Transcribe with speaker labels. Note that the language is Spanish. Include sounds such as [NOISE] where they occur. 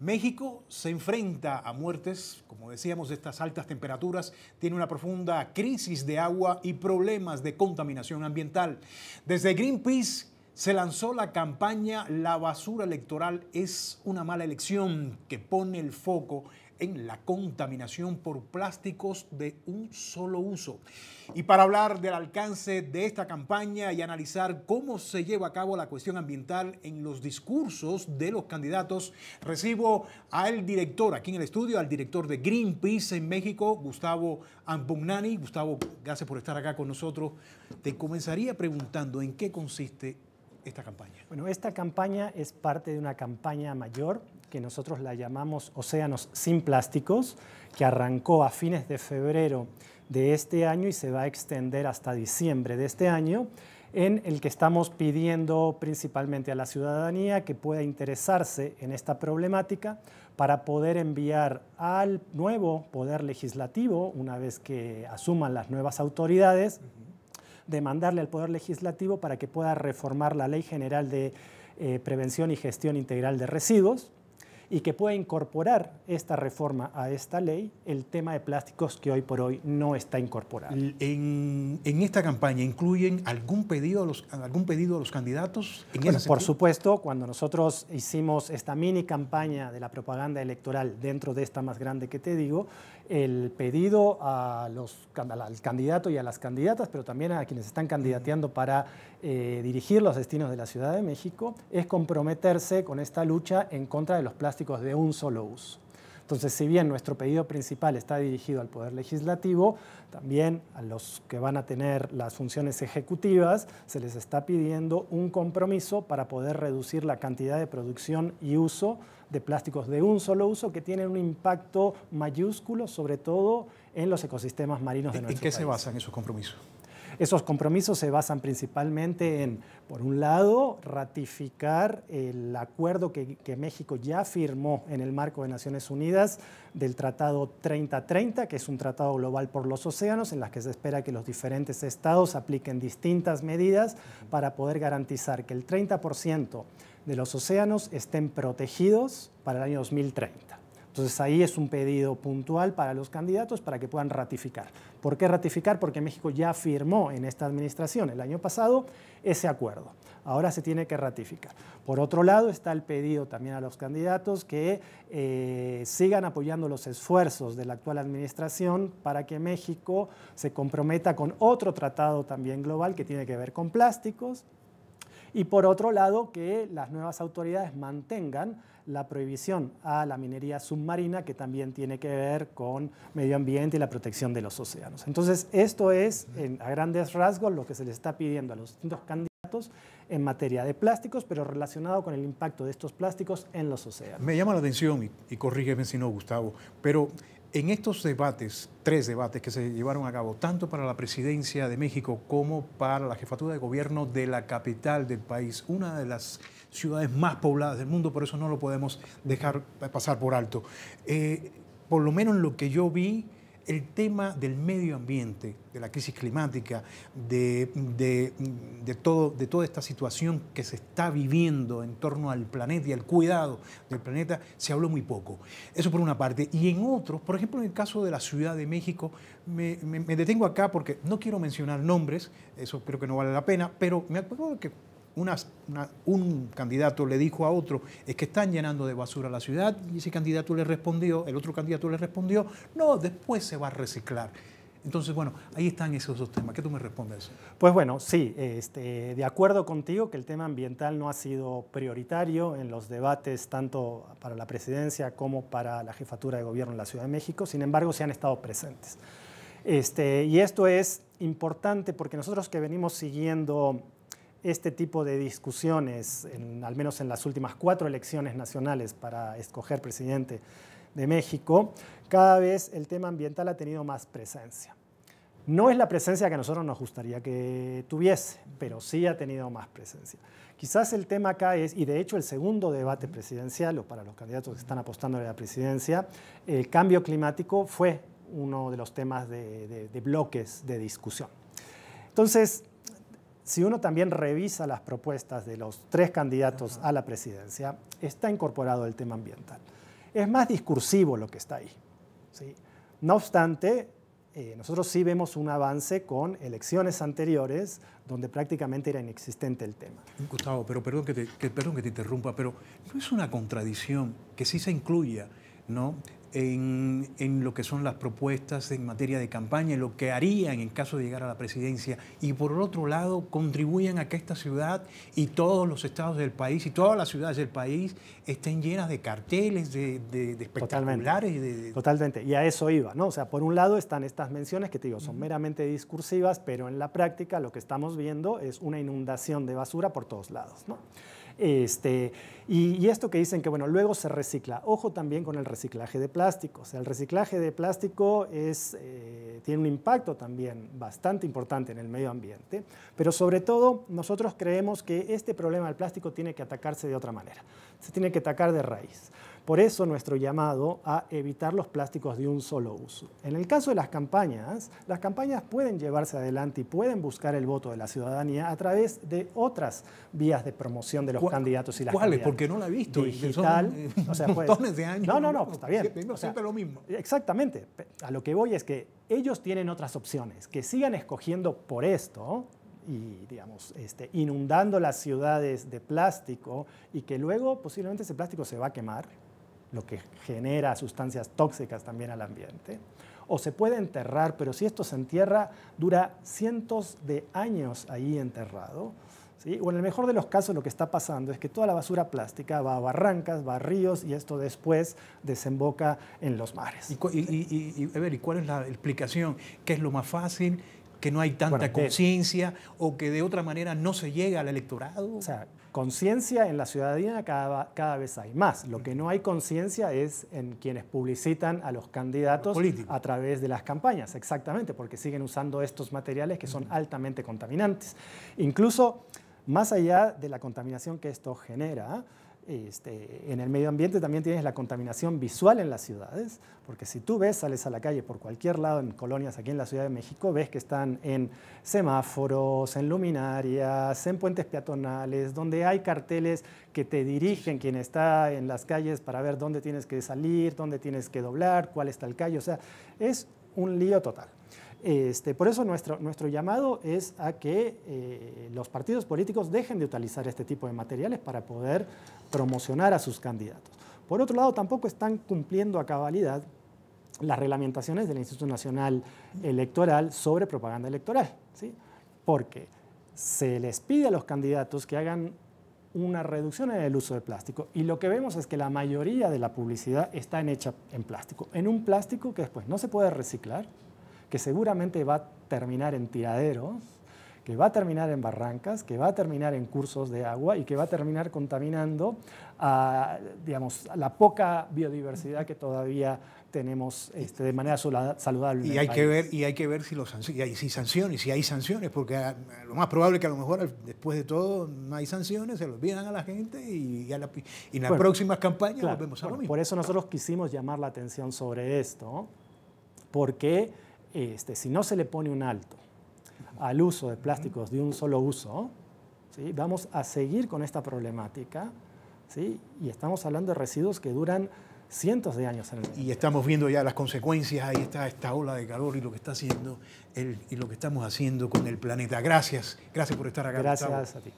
Speaker 1: México se enfrenta a muertes, como decíamos, de estas altas temperaturas, tiene una profunda crisis de agua y problemas de contaminación ambiental. Desde Greenpeace se lanzó la campaña La basura electoral es una mala elección que pone el foco en la contaminación por plásticos de un solo uso. Y para hablar del alcance de esta campaña y analizar cómo se lleva a cabo la cuestión ambiental en los discursos de los candidatos, recibo al director aquí en el estudio, al director de Greenpeace en México, Gustavo Ampugnani. Gustavo, gracias por estar acá con nosotros. Te comenzaría preguntando en qué consiste esta campaña?
Speaker 2: Bueno, esta campaña es parte de una campaña mayor que nosotros la llamamos Océanos sin Plásticos, que arrancó a fines de febrero de este año y se va a extender hasta diciembre de este año, en el que estamos pidiendo principalmente a la ciudadanía que pueda interesarse en esta problemática para poder enviar al nuevo poder legislativo, una vez que asuman las nuevas autoridades, demandarle al Poder Legislativo para que pueda reformar la Ley General de eh, Prevención y Gestión Integral de Residuos, y que pueda incorporar esta reforma a esta ley el tema de plásticos que hoy por hoy no está incorporado. En, en esta campaña incluyen algún pedido a los, algún pedido a los candidatos. En por supuesto, cuando nosotros hicimos esta mini campaña de la propaganda electoral dentro de esta más grande que te digo, el pedido a los, al candidato y a las candidatas, pero también a quienes están candidateando para eh, dirigir los destinos de la Ciudad de México, es comprometerse con esta lucha en contra de los plásticos de un solo uso. Entonces, si bien nuestro pedido principal está dirigido al Poder Legislativo, también a los que van a tener las funciones ejecutivas se les está pidiendo un compromiso para poder reducir la cantidad de producción y uso de plásticos de un solo uso que tienen un impacto mayúsculo, sobre todo en los ecosistemas marinos de nuestro país. ¿En qué se basan esos compromisos? Esos compromisos se basan principalmente en, por un lado, ratificar el acuerdo que, México ya firmó en el marco de Naciones Unidas del Tratado 3030, que es un tratado global por los océanos, en las que se espera que los diferentes estados apliquen distintas medidas para poder garantizar que el 30% de los océanos estén protegidos para el año 2030. Entonces ahí es un pedido puntual para los candidatos para que puedan ratificar. ¿Por qué ratificar? Porque México ya firmó en esta administración el año pasado ese acuerdo. Ahora se tiene que ratificar. Por otro lado está el pedido también a los candidatos que eh, sigan apoyando los esfuerzos de la actual administración para que México se comprometa con otro tratado también global que tiene que ver con plásticos. Y por otro lado que las nuevas autoridades mantengan la prohibición a la minería submarina, que también tiene que ver con medio ambiente y la protección de los océanos. Entonces, esto es, a grandes rasgos, lo que se le está pidiendo a los distintos candidatos en materia de plásticos, pero relacionado con el impacto de estos plásticos en los océanos. Me llama la
Speaker 1: atención, y, y corrígeme si no, Gustavo, pero en estos debates, tres debates que se llevaron a cabo, tanto para la presidencia de México como para la jefatura de gobierno de la capital del país, una de las ciudades más pobladas del mundo, por eso no lo podemos dejar pasar por alto. Eh, por lo menos en lo que yo vi, el tema del medio ambiente, de la crisis climática, de, de, todo, de toda esta situación que se está viviendo en torno al planeta y al cuidado del planeta, se habló muy poco. Eso por una parte. Y en otros, por ejemplo, en el caso de la Ciudad de México, me detengo acá porque no quiero mencionar nombres, eso creo que no vale la pena, pero me acuerdo que un candidato le dijo a otro, es que están llenando de basura la ciudad, y ese candidato le respondió, el otro candidato le respondió, no, después se va a reciclar. Entonces, bueno, ahí están esos dos temas. ¿Qué tú me respondes? Pues bueno, sí, este, de acuerdo
Speaker 2: contigo que el tema ambiental no ha sido prioritario en los debates tanto para la presidencia como para la jefatura de gobierno en la Ciudad de México, sin embargo, se han estado presentes. Este, y esto es importante porque nosotros que venimos siguiendo este tipo de discusiones, al menos en las últimas cuatro elecciones nacionales para escoger presidente de México, cada vez el tema ambiental ha tenido más presencia. No es la presencia que a nosotros nos gustaría que tuviese, pero sí ha tenido más presencia. Quizás el tema acá es, y de hecho el segundo debate presidencial, o para los candidatos que están apostando a la presidencia, el cambio climático fue uno de los temas de, de bloques de discusión. Entonces, si uno también revisa las propuestas de los tres candidatos a la presidencia, está incorporado el tema ambiental. Es más discursivo lo que está ahí. ¿sí? No obstante, eh, nosotros sí vemos un avance con elecciones anteriores donde prácticamente era inexistente el
Speaker 1: tema. Gustavo, pero perdón que te, perdón que te interrumpa, pero ¿no es una contradicción que sí se incluya ¿no? en, lo que son las propuestas en materia de campaña, lo que harían en caso de llegar a la presidencia, y por otro lado contribuyan a que esta ciudad y todos los estados del país y todas las ciudades del país estén llenas de carteles, de, de, espectaculares.
Speaker 2: Totalmente. Y a eso iba, ¿no? O sea, por un lado están estas menciones que te digo, son meramente discursivas, pero en la práctica lo que estamos viendo es una inundación de basura por todos lados, ¿no? Este, y, esto que dicen que, bueno, luego se recicla. Ojo también con el reciclaje de plástico. O sea, el reciclaje de plástico eh, tiene un impacto también bastante importante en el medio ambiente, pero sobre todo nosotros creemos que este problema del plástico tiene que atacarse de otra manera. Se tiene que atacar de raíz. Por eso nuestro llamado a evitar los plásticos de un solo uso. En el caso de las campañas, las campañas pueden llevarse adelante y pueden buscar el voto de la ciudadanía a través de otras vías de promoción de los candidatos y las ¿Cuáles? Porque no la he
Speaker 1: visto. Digital. [LAUGHS] o sea, pues, No, no, no, está bien. Siempre,
Speaker 2: lo mismo. Exactamente. A lo que voy es que ellos tienen otras opciones. Que sigan escogiendo por esto y digamos, este, inundando las ciudades de plástico y que luego posiblemente ese plástico se va a quemar lo que genera sustancias tóxicas también al ambiente. O se puede enterrar, pero si esto se entierra, dura cientos de años ahí enterrado. O en el mejor de los casos lo que está pasando es que toda la basura plástica va a barrancas, va a ríos y esto después
Speaker 1: desemboca en los mares. Y, y, ¿y cuál es la explicación? ¿Qué es lo más fácil? que no hay tanta conciencia o que de otra manera no se llega al electorado? O
Speaker 2: sea, conciencia en la ciudadanía cada, vez hay más. Lo que no hay conciencia es en quienes publicitan a los candidatos a través de las campañas, exactamente, porque siguen usando estos materiales que son altamente contaminantes. Incluso más allá de la contaminación que esto genera, este, en el medio ambiente también tienes la contaminación visual en las ciudades, porque si tú ves, sales a la calle por cualquier lado en colonias aquí en la Ciudad de México, ves que están en semáforos, en luminarias, en puentes peatonales, donde hay carteles que te dirigen quien está en las calles para ver dónde tienes que salir, dónde tienes que doblar, cuál está el calle, o sea, es un lío total. Este, por eso nuestro, llamado es a que eh, los partidos políticos dejen de utilizar este tipo de materiales para poder promocionar a sus candidatos. Por otro lado, tampoco están cumpliendo a cabalidad las reglamentaciones del Instituto Nacional Electoral sobre propaganda electoral, porque se les pide a los candidatos que hagan una reducción en el uso de plástico y lo que vemos es que la mayoría de la publicidad está hecha en plástico, en un plástico que después no se puede reciclar, que seguramente va a terminar en tiraderos, que va a terminar en barrancas, que va a terminar en cursos de agua y que va a terminar contaminando digamos, la poca
Speaker 1: biodiversidad que todavía tenemos este, de manera saludable. Y hay, que ver, y hay que ver si, los, hay sanciones, si hay sanciones, porque ah, lo más probable es que a lo mejor después de todo no hay sanciones, se los olvidan a la gente y, la, en las próximas campañas volvemos a lo mismo. Por eso
Speaker 2: nosotros quisimos llamar la atención sobre esto, porque este, si no se le pone un alto al uso de plásticos de un solo uso, vamos a seguir con esta problemática y estamos hablando de residuos que duran
Speaker 1: cientos de años en el Y estamos viendo ya las consecuencias, ahí está esta ola de calor y lo que está haciendo y lo que estamos haciendo con el planeta. Gracias, gracias por estar acá. Gracias a
Speaker 2: ti.